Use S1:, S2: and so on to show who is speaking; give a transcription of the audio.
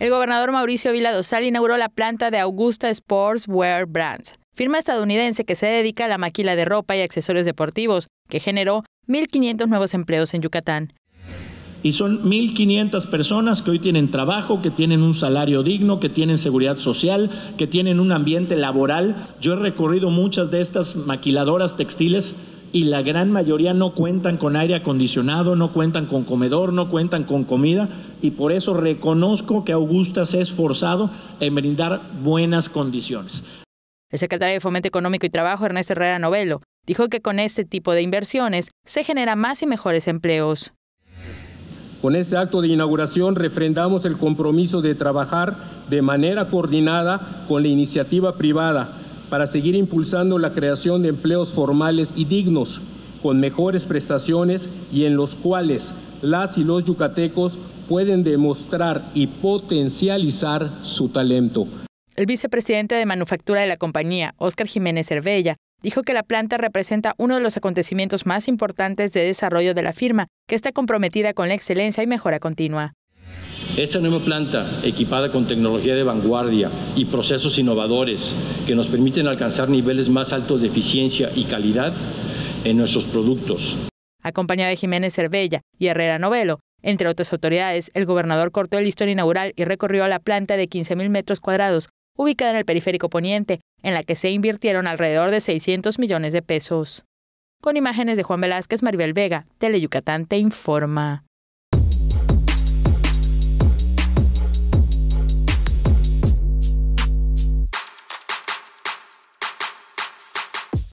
S1: El gobernador Mauricio Vila Dosal inauguró la planta de Augusta Sportswear Brands, firma estadounidense que se dedica a la maquila de ropa y accesorios deportivos, que generó 1.500 nuevos empleos en Yucatán.
S2: Y son 1.500 personas que hoy tienen trabajo, que tienen un salario digno, que tienen seguridad social, que tienen un ambiente laboral. Yo he recorrido muchas de estas maquiladoras textiles y la gran mayoría no cuentan con aire acondicionado, no cuentan con comedor, no cuentan con comida y por eso reconozco que Augusta se ha esforzado en brindar buenas condiciones.
S1: El secretario de Fomento Económico y Trabajo, Ernesto Herrera Novelo, dijo que con este tipo de inversiones se generan más y mejores empleos.
S3: Con este acto de inauguración refrendamos el compromiso de trabajar de manera coordinada con la iniciativa privada para seguir impulsando la creación de empleos formales y dignos, con mejores prestaciones y en los cuales las y los yucatecos pueden demostrar y potencializar su talento.
S1: El vicepresidente de manufactura de la compañía, Óscar Jiménez Cervella, dijo que la planta representa uno de los acontecimientos más importantes de desarrollo de la firma, que está comprometida con la excelencia y mejora continua.
S4: Esta nueva planta, equipada con tecnología de vanguardia y procesos innovadores que nos permiten alcanzar niveles más altos de eficiencia y calidad en nuestros productos.
S1: Acompañado de Jiménez Cervella y Herrera Novelo, entre otras autoridades, el gobernador cortó el listón inaugural y recorrió la planta de 15.000 metros cuadrados, ubicada en el periférico poniente, en la que se invirtieron alrededor de 600 millones de pesos. Con imágenes de Juan Velázquez, Maribel Vega, Teleyucatán te informa.